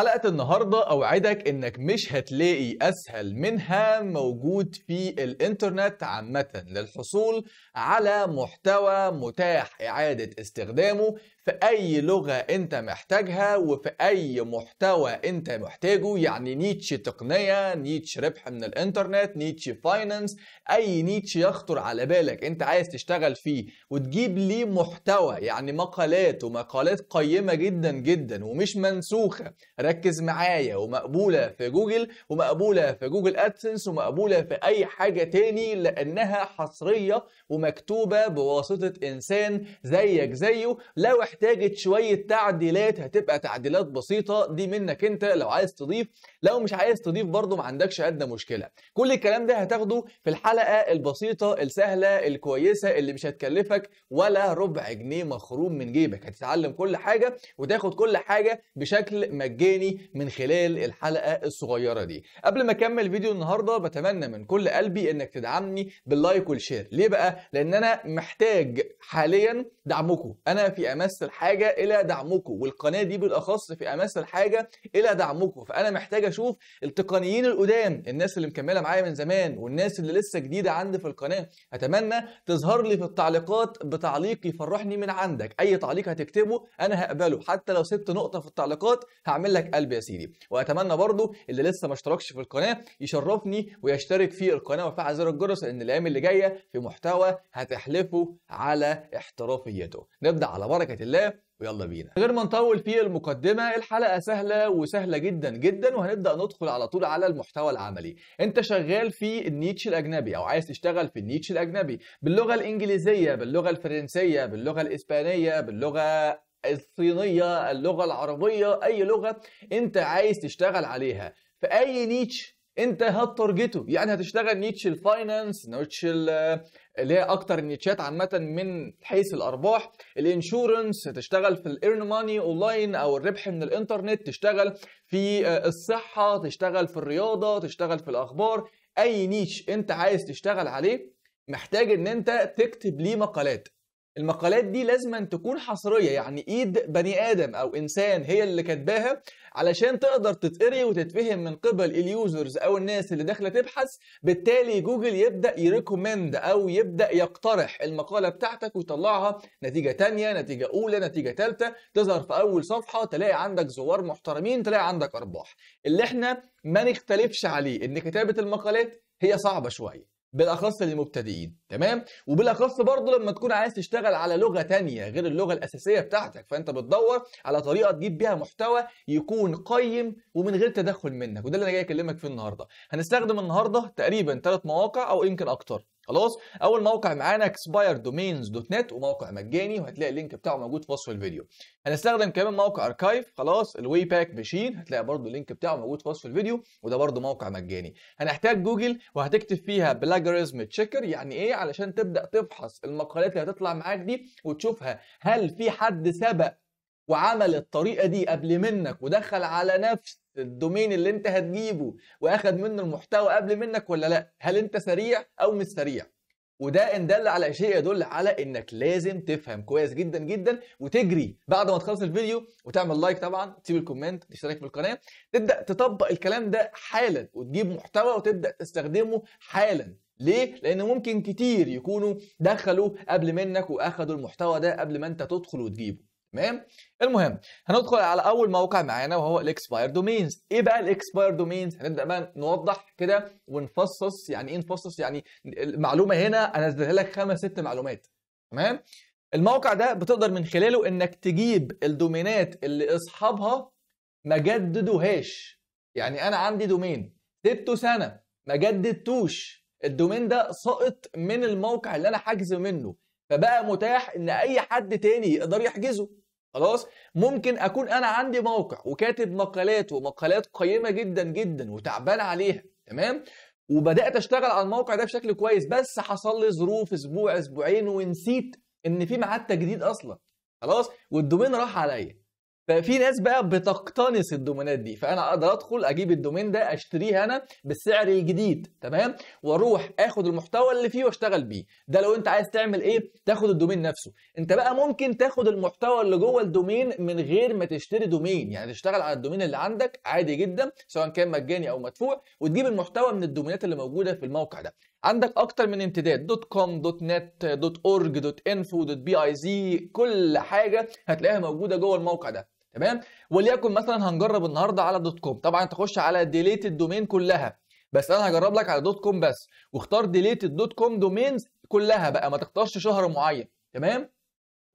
حلقة النهاردة أوعدك إنك مش هتلاقي أسهل منها موجود في الإنترنت عامة للحصول على محتوى متاح إعادة استخدامه في أي لغة أنت محتاجها وفي أي محتوى أنت محتاجه يعني نيتش تقنية نيتش ربح من الإنترنت نيتش فاينانس أي نيتش يخطر على بالك أنت عايز تشتغل فيه وتجيب ليه محتوى يعني مقالات ومقالات قيمة جدا جدا ومش منسوخة ركز معايا ومقبولة في جوجل ومقبولة في جوجل أدسنس ومقبولة في أي حاجة تاني لأنها حصرية ومكتوبة بواسطة إنسان زيك زيه لو احتاجت شويه تعديلات هتبقى تعديلات بسيطه دي منك انت لو عايز تضيف لو مش عايز تضيف برضه ما عندكش ادنى مشكله كل الكلام ده هتاخده في الحلقه البسيطه السهله الكويسه اللي مش هتكلفك ولا ربع جنيه مخروم من جيبك هتتعلم كل حاجه وتاخد كل حاجه بشكل مجاني من خلال الحلقه الصغيره دي قبل ما اكمل فيديو النهارده بتمنى من كل قلبي انك تدعمني باللايك والشير ليه بقى لان انا محتاج حاليا دعمكم انا في امس الحاجه الى دعمكم والقناه دي بالاخص في امس الحاجه الى دعمكم فانا محتاج اشوف التقنيين القدام الناس اللي مكمله معايا من زمان والناس اللي لسه جديده عندي في القناه اتمنى تظهر لي في التعليقات بتعليق يفرحني من عندك اي تعليق هتكتبه انا هقبله حتى لو سبت نقطه في التعليقات هعمل لك قلب يا سيدي واتمنى برضو اللي لسه ما اشتركش في القناه يشرفني ويشترك في القناه ويفعل زر الجرس لان الايام اللي جايه في محتوى هتحلفه على احترافيته نبدا على بركه الله الله ويلا بينا غير ما نطول في المقدمه الحلقه سهله وسهله جدا جدا وهنبدا ندخل على طول على المحتوى العملي انت شغال في النيتش الاجنبي او عايز تشتغل في النيتش الاجنبي باللغه الانجليزيه باللغه الفرنسيه باللغه الاسبانيه باللغه الصينيه اللغه العربيه اي لغه انت عايز تشتغل عليها في اي نيتش انت هتارجته يعني هتشتغل نيتش الفاينانس نيتش اللي هي اكتر النيتشات عامه من حيث الارباح الانشورنس تشتغل في الايرن ماني اونلاين او الربح من الانترنت تشتغل في آه، الصحه تشتغل في الرياضه تشتغل في الاخبار اي نيتش انت عايز تشتغل عليه محتاج ان انت تكتب ليه مقالات المقالات دي لازم تكون حصريه يعني ايد بني ادم او انسان هي اللي كاتباها علشان تقدر تتقري وتتفهم من قبل اليوزرز او الناس اللي داخله تبحث بالتالي جوجل يبدا يريكومند او يبدا يقترح المقاله بتاعتك ويطلعها نتيجه تانية نتيجه اولى نتيجه ثالثه تظهر في اول صفحه تلاقي عندك زوار محترمين تلاقي عندك ارباح اللي احنا ما نختلفش عليه ان كتابه المقالات هي صعبه شويه بالاخص للمبتدئين تمام وبالاخص برضه لما تكون عايز تشتغل على لغه تانية غير اللغه الاساسيه بتاعتك فانت بتدور على طريقه تجيب بيها محتوى يكون قيم ومن غير تدخل منك وده اللي انا جاي اكلمك فيه النهارده هنستخدم النهارده تقريبا ثلاث مواقع او يمكن اكتر خلاص اول موقع معانا اكسباير دومينز دوت نت وموقع مجاني وهتلاقي اللينك بتاعه موجود في وصف الفيديو هنستخدم كمان موقع اركايف خلاص الوي باك ماشين هتلاقي برده اللينك بتاعه موجود في وصف الفيديو وده برده موقع مجاني هنحتاج جوجل وهتكتب فيها بلاجرزم تشيكر يعني ايه علشان تبدا تفحص المقالات اللي هتطلع معاك دي وتشوفها هل في حد سبق وعمل الطريقه دي قبل منك ودخل على نفس الدومين اللي انت هتجيبه واخد منه المحتوى قبل منك ولا لا هل انت سريع او مش سريع وده ان دل على شيء يدل على انك لازم تفهم كويس جدا جدا وتجري بعد ما تخلص الفيديو وتعمل لايك طبعا تسيب الكومنت تشترك القناه تبدا تطبق الكلام ده حالا وتجيب محتوى وتبدا تستخدمه حالا ليه؟ لأن ممكن كتير يكونوا دخلوا قبل منك وأخدوا المحتوى ده قبل ما أنت تدخل وتجيبه. تمام المهم هندخل على اول موقع معانا وهو الاكسباير دومينز ايه بقى الاكسباير دومينز هنبدا بقى نوضح كده ونفصص يعني ايه نفصص يعني المعلومه هنا انا لك خمس ست معلومات تمام الموقع ده بتقدر من خلاله انك تجيب الدومينات اللي اصحابها ما جددوهاش يعني انا عندي دومين سبته سنه ما جددتوش الدومين ده سقط من الموقع اللي انا حاجزه منه فبقى متاح ان اي حد تاني يقدر يحجزه خلاص ممكن اكون انا عندي موقع وكاتب مقالات ومقالات قيمه جدا جدا وتعبان عليها تمام وبدات اشتغل على الموقع ده بشكل كويس بس حصل لي ظروف اسبوع اسبوعين ونسيت ان في ميعاد تجديد اصلا خلاص والدومين راح عليا ففي ناس بقى بتقتنص الدومينات دي فانا اقدر ادخل اجيب الدومين ده اشتريه انا بالسعر الجديد تمام واروح اخد المحتوى اللي فيه واشتغل بيه ده لو انت عايز تعمل ايه تاخد الدومين نفسه انت بقى ممكن تاخد المحتوى اللي جوه الدومين من غير ما تشتري دومين يعني تشتغل على الدومين اللي عندك عادي جدا سواء كان مجاني او مدفوع وتجيب المحتوى من الدومينات اللي موجوده في الموقع ده عندك اكتر من امتداد دوت كوم دوت نت دوت اورج دوت انفو دوت بي اي زي كل حاجه هتلاقيها موجوده جوه الموقع ده تمام وليكن مثلا هنجرب النهارده على دوت كوم طبعا تخش على ديليت الدومين كلها بس انا هجرب لك على دوت كوم بس واختار ديليت الدوت كوم دومينز كلها بقى ما تختارش شهر معين تمام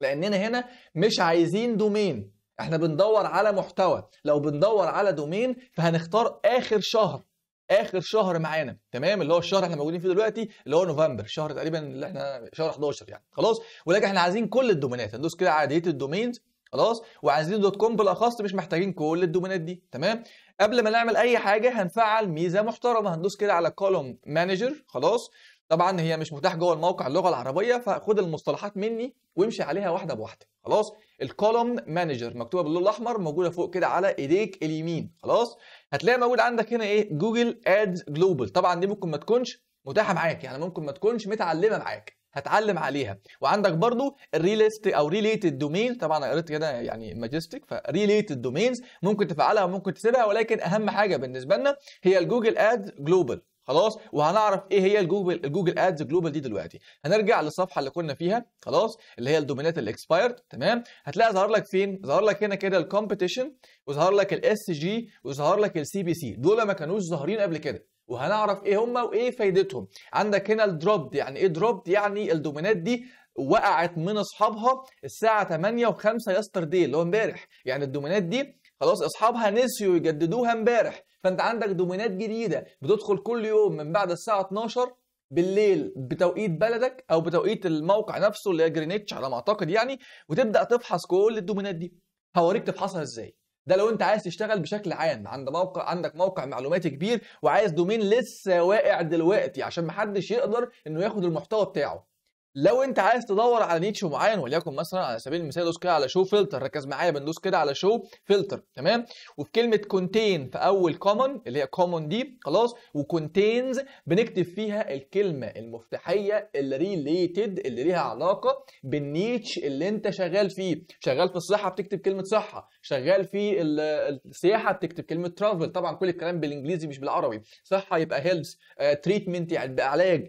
لاننا هنا مش عايزين دومين احنا بندور على محتوى لو بندور على دومين فهنختار اخر شهر اخر شهر معانا تمام اللي هو الشهر احنا موجودين فيه دلوقتي اللي هو نوفمبر شهر تقريبا اللي احنا شهر 11 يعني خلاص ولكن احنا عايزين كل الدومينات هندوس كده على ديليت الدومينز خلاص وعايزين دوت كوم بالاخص مش محتاجين كل الدومينات دي تمام قبل ما نعمل اي حاجه هنفعل ميزه محترمه هندوس كده على كولوم مانجر خلاص طبعا هي مش متاح جوه الموقع اللغه العربيه فخد المصطلحات مني وامشي عليها واحده بواحده خلاص الكولوم مانجر مكتوبه باللون الاحمر موجوده فوق كده على ايديك اليمين خلاص هتلاقي موجود عندك هنا ايه جوجل ادز جلوبال طبعا دي ممكن ما تكونش متاحه معاك يعني ممكن ما تكونش متعلمه معاك هتعلم عليها وعندك برضو الريليست او ريليتد دومين طبعا انا قريت كده يعني ماجستيك فريليتد دومينز ممكن تفعلها وممكن تسيبها ولكن اهم حاجه بالنسبه لنا هي الجوجل اد جلوبال خلاص وهنعرف ايه هي الجوجل الجوجل ادز جلوبال دي دلوقتي هنرجع للصفحه اللي كنا فيها خلاص اللي هي الدومينات الاكسبايرد تمام هتلاقي ظهر لك فين ظهر لك هنا كده الكومبيتيشن وظهر لك الاس جي وظهر لك السي بي سي دول ما كانوش ظاهرين قبل كده وهنعرف ايه هما وايه فايدتهم عندك هنا الدروب يعني ايه دروب يعني الدومينات دي وقعت من اصحابها الساعه 8 و5 يسترداي اللي هو امبارح يعني الدومينات دي خلاص اصحابها نسيوا يجددوها امبارح فانت عندك دومينات جديده بتدخل كل يوم من بعد الساعه 12 بالليل بتوقيت بلدك او بتوقيت الموقع نفسه اللي هي جرينتش على ما اعتقد يعني وتبدا تفحص كل الدومينات دي هوريك تفحصها ازاي ده لو انت عايز تشتغل بشكل عام عند موقع عندك موقع معلوماتي كبير وعايز دومين لسه واقع دلوقتي عشان محدش يقدر انه ياخد المحتوى بتاعه لو انت عايز تدور على نيتش معين وليكن مثلا على سبيل المثال دوس كده على شو فلتر ركز معايا بندوس كده على شو فلتر تمام وفي كلمه كونتين في اول كومن اللي هي كومن دي خلاص وكونتينز بنكتب فيها الكلمه المفتاحيه اللي ريليتد اللي ليها علاقه بالنيتش اللي انت شغال فيه شغال في الصحه بتكتب كلمه صحه شغال في السياحه بتكتب كلمه ترافل طبعا كل الكلام بالانجليزي مش بالعربي صحه يبقى هيلث آه، تريتمنت يعني علاج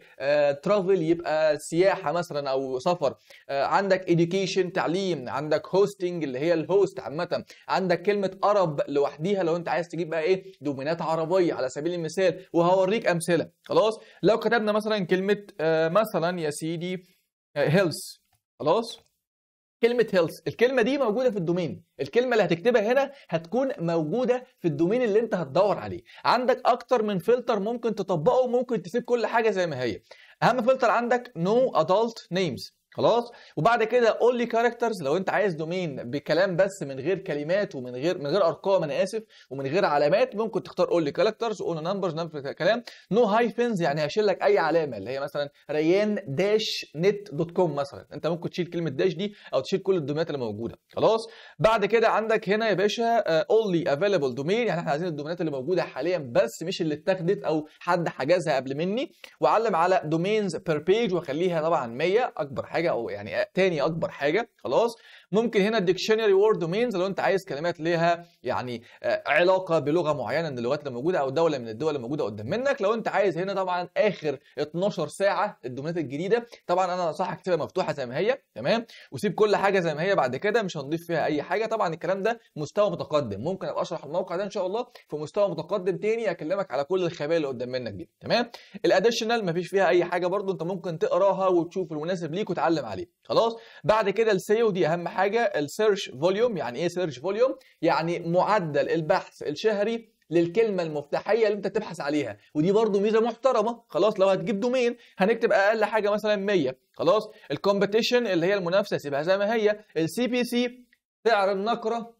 ترافل آه، يبقى سياحه مثلا او سفر آه، عندك education تعليم عندك هوستنج اللي هي الهوست عامه عندك كلمه عرب لوحديها لو انت عايز تجيب بقى ايه دومينات عربيه على سبيل المثال وهوريك امثله خلاص لو كتبنا مثلا كلمه آه، مثلا يا سيدي هيلث آه، خلاص كلمة هيلث الكلمة دي موجودة في الدومين الكلمة اللي هتكتبها هنا هتكون موجودة في الدومين اللي انت هتدور عليه عندك اكتر من فلتر ممكن تطبقه ممكن تسيب كل حاجة زي ما هي اهم فلتر عندك نو ادلت نيمز خلاص وبعد كده قول لي كاركترز لو انت عايز دومين بكلام بس من غير كلمات ومن غير من غير ارقام انا اسف ومن غير علامات ممكن تختار قول لي كاركترز اون نمبرز نمبرز كلام نو هايفنز يعني هشيل لك اي علامه اللي هي مثلا ريان داش نت دوت كوم مثلا انت ممكن تشيل كلمه داش دي او تشيل كل الدومينات اللي موجوده خلاص بعد كده عندك هنا يا باشا آه، قول لي افيلبل دومين يعني احنا عايزين الدومينات اللي موجوده حاليا بس مش اللي اتاخدت او حد حجزها قبل مني وعلم على دومينز بير بيج واخليها طبعا 100 اكبر حاجه حاجه او يعني تاني اكبر حاجه خلاص ممكن هنا الديكشنري وورد دومينز لو انت عايز كلمات ليها يعني آه، علاقه بلغه معينه من اللغات اللي موجوده او دوله من الدول اللي موجوده قدام منك لو انت عايز هنا طبعا اخر 12 ساعه الدومينات الجديده طبعا انا انصحك تبقى مفتوحه زي ما هي تمام وسيب كل حاجه زي ما هي بعد كده مش هنضيف فيها اي حاجه طبعا الكلام ده مستوى متقدم ممكن ابقى اشرح الموقع ده ان شاء الله في مستوى متقدم تاني اكلمك على كل الخبايا اللي قدام منك دي تمام الاديشنال مفيش فيها اي حاجه برده انت ممكن تقراها وتشوف المناسب ليك وتعدل بتعلم عليه خلاص بعد كده السيو دي اهم حاجه السيرش فوليوم يعني ايه سيرش فوليوم يعني معدل البحث الشهري للكلمه المفتاحيه اللي انت تبحث عليها ودي برضو ميزه محترمه خلاص لو هتجيب دومين هنكتب اقل حاجه مثلا 100 خلاص الكومبيتيشن اللي هي المنافسه سيبها زي ما هي السي بي سي سعر النقره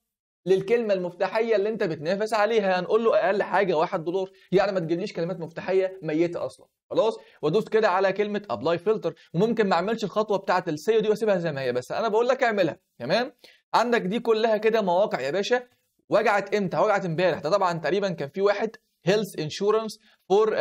للكلمه المفتاحيه اللي انت بتنافس عليها هنقول له اقل حاجه 1 دولار يعني ما تجيبليش كلمات مفتاحيه ميته اصلا خلاص وادوس كده على كلمه ابلاي فلتر وممكن ما اعملش الخطوه بتاعه السيو دي واسيبها زي ما هي بس انا بقول لك اعملها تمام عندك دي كلها كده مواقع يا باشا وجعت امتى وجعت امبارح ده طبعا تقريبا كان في واحد هيلث انشورنس فور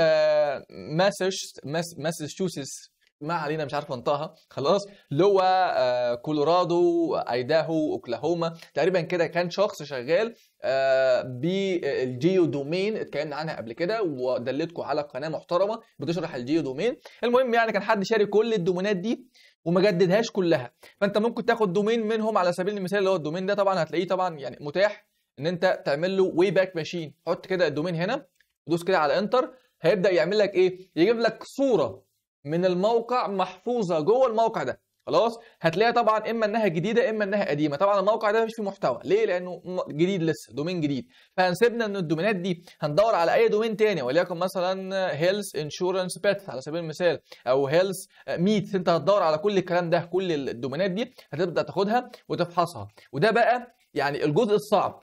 ماساتشوستس ما علينا مش عارف انطقها خلاص هو آه، كولورادو ايداهو اوكلاهوما تقريبا كده كان شخص شغال آه، بالجيو دومين اتكلمنا عنها قبل كده ودلتكم على قناه محترمه بتشرح الجيو دومين المهم يعني كان حد شاري كل الدومينات دي وما جددهاش كلها فانت ممكن تاخد دومين منهم على سبيل المثال اللي هو الدومين ده طبعا هتلاقيه طبعا يعني متاح ان انت تعمل له واي باك ماشين حط كده الدومين هنا دوس كده على انتر هيبدا يعمل لك ايه يجيب لك صوره من الموقع محفوظه جوه الموقع ده خلاص هتلاقيها طبعا اما انها جديده اما انها قديمه طبعا الموقع ده مش فيه محتوى ليه لانه جديد لسه دومين جديد فهنسيبنا ان الدومينات دي هندور على اي دومين تاني وليكن مثلا هيلث انشورنس بيت على سبيل المثال او هيلث ميت انت هتدور على كل الكلام ده كل الدومينات دي هتبدا تاخدها وتفحصها وده بقى يعني الجزء الصعب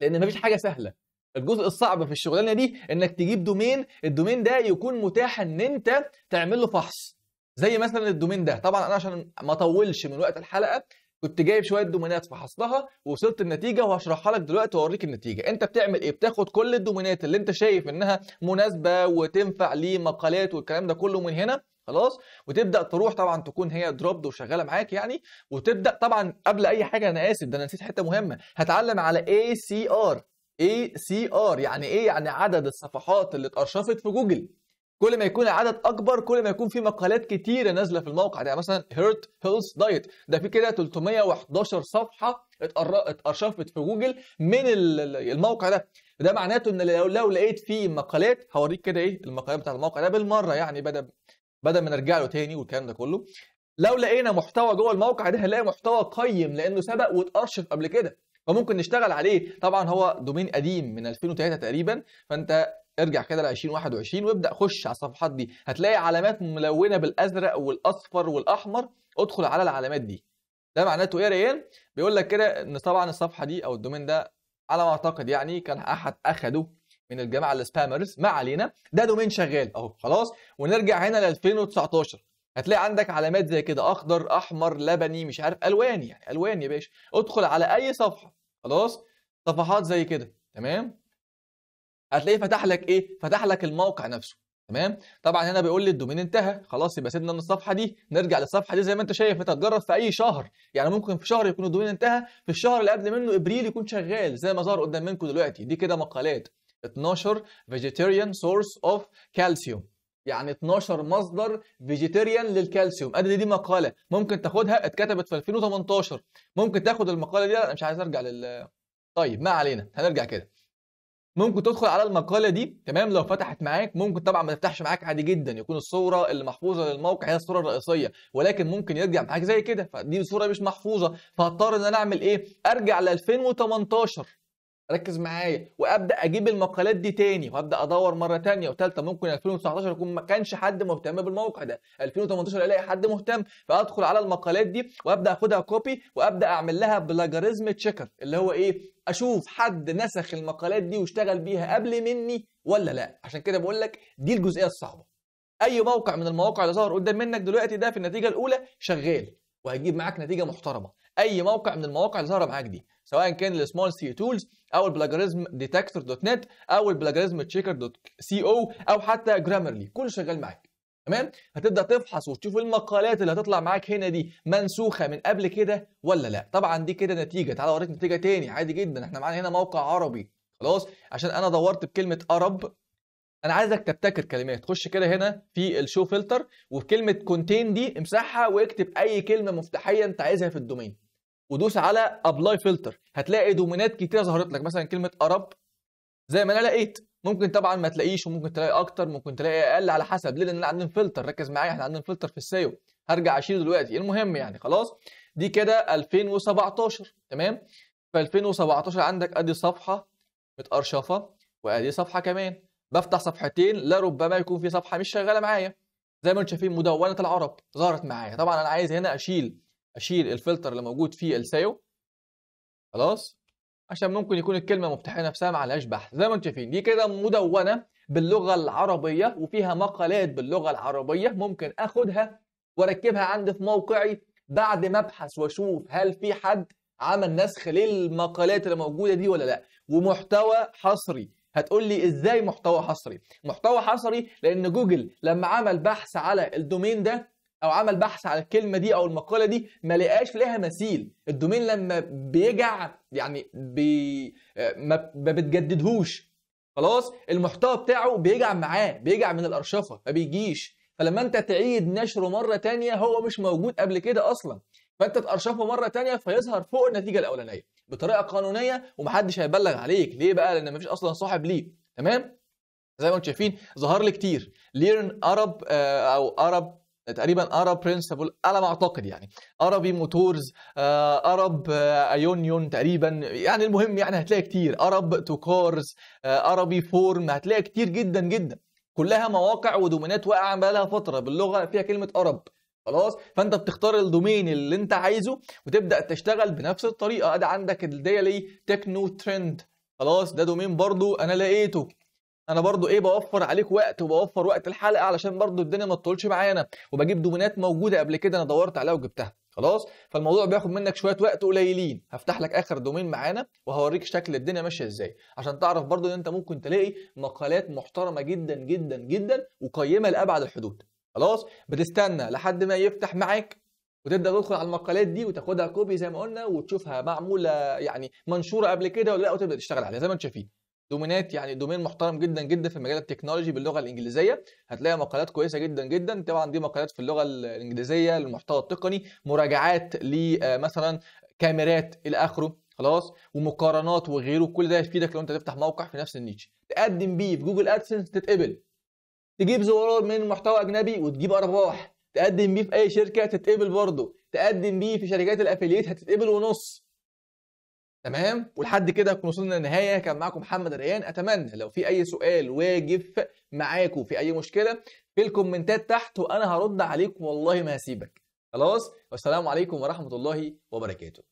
لان مفيش حاجه سهله الجزء الصعب في الشغلانه دي انك تجيب دومين الدومين ده يكون متاح ان انت تعمل له فحص زي مثلا الدومين ده طبعا انا عشان ما اطولش من وقت الحلقه كنت جايب شويه دومينات فحصتها ووصلت النتيجه وهشرحها لك دلوقتي واوريك النتيجه انت بتعمل ايه بتاخد كل الدومينات اللي انت شايف انها مناسبه وتنفع لمقالات والكلام ده كله من هنا خلاص وتبدا تروح طبعا تكون هي دروبد وشغاله معاك يعني وتبدا طبعا قبل اي حاجه انا اسف ده انا نسيت حته مهمه هتعلم على اي سي ار اي سي ار يعني ايه يعني عدد الصفحات اللي اتأرشفت في جوجل كل ما يكون العدد اكبر كل ما يكون في مقالات كتيره نازله في الموقع ده يعني مثلا هيرت هيلث دايت ده في كده 311 صفحه اتأرشفت في جوجل من الموقع ده ده معناته ان لو, لو لقيت فيه مقالات هوريك كده ايه المقالات بتاع الموقع ده بالمره يعني بدل بدل ما نرجع له تاني والكلام ده كله لو لقينا محتوى جوه الموقع ده هنلاقي محتوى قيم لانه سبق واتأرشف قبل كده فممكن نشتغل عليه طبعا هو دومين قديم من 2003 تقريبا فانت ارجع كده ل 2021 وابدا خش على الصفحات دي هتلاقي علامات ملونه بالازرق والاصفر والاحمر ادخل على العلامات دي ده معناته ايه يا ريان بيقول لك كده ان طبعا الصفحه دي او الدومين ده على ما اعتقد يعني كان احد اخده من الجماعه السبامرز ما علينا ده دومين شغال اهو خلاص ونرجع هنا ل 2019 هتلاقي عندك علامات زي كده اخضر احمر لبني مش عارف الوان يعني الوان يا باشا ادخل على اي صفحه خلاص صفحات زي كده تمام هتلاقيه فتح لك ايه فتح لك الموقع نفسه تمام طبعا هنا بيقول لي الدومين انتهى خلاص يبقى سيبنا من الصفحه دي نرجع للصفحه دي زي ما انت شايف انت هتجرب في اي شهر يعني ممكن في شهر يكون الدومين انتهى في الشهر اللي قبل منه ابريل يكون شغال زي ما ظهر قدام منكم دلوقتي دي كده مقالات 12 vegetarian source of calcium يعني 12 مصدر فيجيتيريان للكالسيوم ادي دي مقاله ممكن تاخدها اتكتبت في 2018 ممكن تاخد المقاله دي انا مش عايز ارجع لل طيب ما علينا هنرجع كده ممكن تدخل على المقاله دي تمام لو فتحت معاك ممكن طبعا ما تفتحش معاك عادي جدا يكون الصوره اللي محفوظه للموقع هي الصوره الرئيسيه ولكن ممكن يرجع معاك زي كده فدي صوره مش محفوظه فهضطر ان انا اعمل ايه ارجع ل 2018 ركز معايا وابدا اجيب المقالات دي تاني وابدا ادور مره تانية وثالثه ممكن 2019 يكون ما كانش حد مهتم بالموقع ده 2018 الاقي حد مهتم فادخل على المقالات دي وابدا اخدها كوبي وابدا اعمل لها بلاجاريزم تشيكر اللي هو ايه اشوف حد نسخ المقالات دي واشتغل بيها قبل مني ولا لا عشان كده بقول لك دي الجزئيه الصعبه اي موقع من المواقع اللي ظهر قدام منك دلوقتي ده في النتيجه الاولى شغال وهيجيب معاك نتيجه محترمه اي موقع من المواقع اللي ظهر معاك دي سواء كان السمول سي تولز او البلاجريزم ديتكتور دوت نت او البلاجريزم تشيكر دوت سي او او حتى جرامرلي كله شغال معاك تمام هتبدا تفحص وتشوف المقالات اللي هتطلع معاك هنا دي منسوخه من قبل كده ولا لا طبعا دي كده نتيجه تعالى اوريك نتيجه تاني عادي جدا احنا معانا هنا موقع عربي خلاص عشان انا دورت بكلمه عرب انا عايزك تبتكر كلمات خش كده هنا في الشو فلتر وكلمه كونتين دي امسحها واكتب اي كلمه مفتاحيه انت عايزها في الدومين ودوس على ابلاي فلتر هتلاقي دومينات كتيره ظهرت لك مثلا كلمه ارب زي ما انا لقيت ممكن طبعا ما تلاقيش وممكن تلاقي اكتر ممكن تلاقي اقل على حسب ليه لان احنا عندنا فلتر ركز معايا احنا عندنا فلتر في السيو هرجع اشيله دلوقتي المهم يعني خلاص دي كده 2017 تمام في 2017 عندك ادي صفحه متقرشفه وادي صفحه كمان بفتح صفحتين لا ربما يكون في صفحه مش شغاله معايا زي ما انتم شايفين مدونه العرب ظهرت معايا طبعا انا عايز هنا اشيل اشيل الفلتر اللي موجود فيه السيو خلاص عشان ممكن يكون الكلمه مفتاحيه نفسها ما عليهاش بحث زي ما انتم شايفين دي كده مدونه باللغه العربيه وفيها مقالات باللغه العربيه ممكن اخدها واركبها عندي في موقعي بعد ما ابحث واشوف هل في حد عمل نسخ للمقالات اللي موجوده دي ولا لا ومحتوى حصري هتقول لي ازاي محتوى حصري محتوى حصري لان جوجل لما عمل بحث على الدومين ده او عمل بحث على الكلمه دي او المقاله دي ما لقاش ليها مثيل الدومين لما بيجع يعني بي آه، ما بتجددهوش خلاص المحتوى بتاعه بيجع معاه بيجع من الارشفه ما بيجيش فلما انت تعيد نشره مره تانية هو مش موجود قبل كده اصلا فانت تارشفه مره تانية فيظهر فوق النتيجه الاولانيه بطريقه قانونيه ومحدش هيبلغ عليك ليه بقى لان مفيش اصلا صاحب ليه تمام زي ما انتم شايفين ظهر لي كتير ليرن ارب آه، او ارب آه، تقريبا ارب برنسبل على ما اعتقد يعني ارابي موتورز ارب ايونيون تقريبا يعني المهم يعني هتلاقي كتير ارب تو كارز ارابي فورم هتلاقي كتير جدا جدا كلها مواقع ودومينات واقعه بقالها فتره باللغه فيها كلمه ارب خلاص فانت بتختار الدومين اللي انت عايزه وتبدا تشتغل بنفس الطريقه ادي عندك الديلي تكنو ترند خلاص ده دومين برضو انا لقيته انا برضو ايه بوفر عليك وقت وبوفر وقت الحلقه علشان برضو الدنيا ما تطولش معانا وبجيب دومينات موجوده قبل كده انا دورت عليها وجبتها خلاص فالموضوع بياخد منك شويه وقت قليلين هفتح لك اخر دومين معانا وهوريك شكل الدنيا ماشيه ازاي عشان تعرف برضو ان انت ممكن تلاقي مقالات محترمه جدا جدا جدا وقيمه لابعد الحدود خلاص بتستنى لحد ما يفتح معاك وتبدا تدخل على المقالات دي وتاخدها كوبي زي ما قلنا وتشوفها معموله يعني منشوره قبل كده ولا لا وتبدا تشتغل عليها زي ما انت شايفين دومينات يعني دومين محترم جدا جدا في مجال التكنولوجي باللغه الانجليزيه هتلاقي مقالات كويسه جدا جدا طبعا دي مقالات في اللغه الانجليزيه للمحتوى التقني مراجعات لمثلا آه، كاميرات الى اخره خلاص ومقارنات وغيره كل ده يفيدك لو انت تفتح موقع في نفس النيتش تقدم بيه في جوجل ادسنس تتقبل تجيب زوار من محتوى اجنبي وتجيب ارباح تقدم بيه في اي شركه تتقبل برضه تقدم بيه في شركات الافلييت هتتقبل ونص تمام ولحد كده نكون وصلنا للنهايه كان معاكم محمد ريان اتمنى لو في اي سؤال واجف معاكم في اي مشكله في الكومنتات تحت وانا هرد عليك والله ما هسيبك خلاص والسلام عليكم ورحمه الله وبركاته